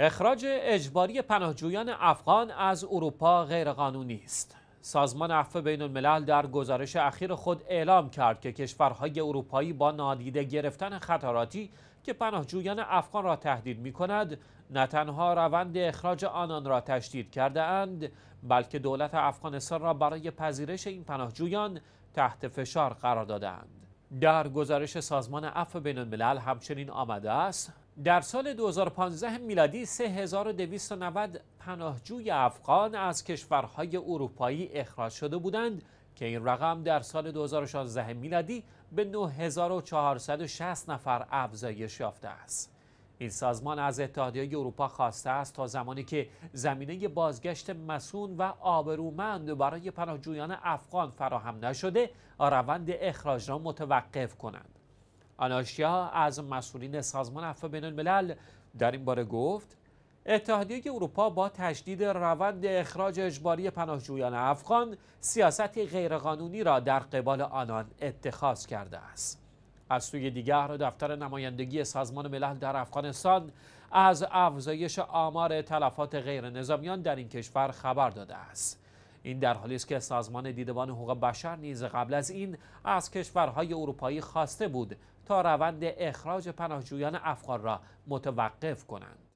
اخراج اجباری پناهجویان افغان از اروپا غیرقانونی است. سازمان عفو بین الملل در گزارش اخیر خود اعلام کرد که کشورهای اروپایی با نادیده گرفتن خطراتی که پناهجویان افغان را تهدید می کند نه تنها روند اخراج آنان را تشدید کرده اند بلکه دولت افغانستان را برای پذیرش این پناهجویان تحت فشار قرار دادند. در گزارش سازمان عفو بین الملل همچنین آمده است در سال 2015 میلادی 3290 پناهجوی افغان از کشورهای اروپایی اخراج شده بودند که این رقم در سال 2016 میلادی به 9460 نفر افزایش یافته است. این سازمان از اتحادیه اروپا خواسته است تا زمانی که زمینه بازگشت مسون و آبرومند برای پناهجویان افغان فراهم نشده روند اخراج را متوقف کنند. آناشیا از مسئولین سازمان عفو بین الملل در این باره گفت اتحادیه اروپا با تشدید روند اخراج اجباری پناهجویان افغان سیاستی غیرقانونی را در قبال آنان اتخاذ کرده است از سوی دیگر دفتر نمایندگی سازمان ملل در افغانستان از افزایش آمار تلفات غیرنظامیان در این کشور خبر داده است این در حالی است که سازمان دیدبان حقوق بشر نیز قبل از این از کشورهای اروپایی خواسته بود تا روند اخراج پناهجویان افغان را متوقف کنند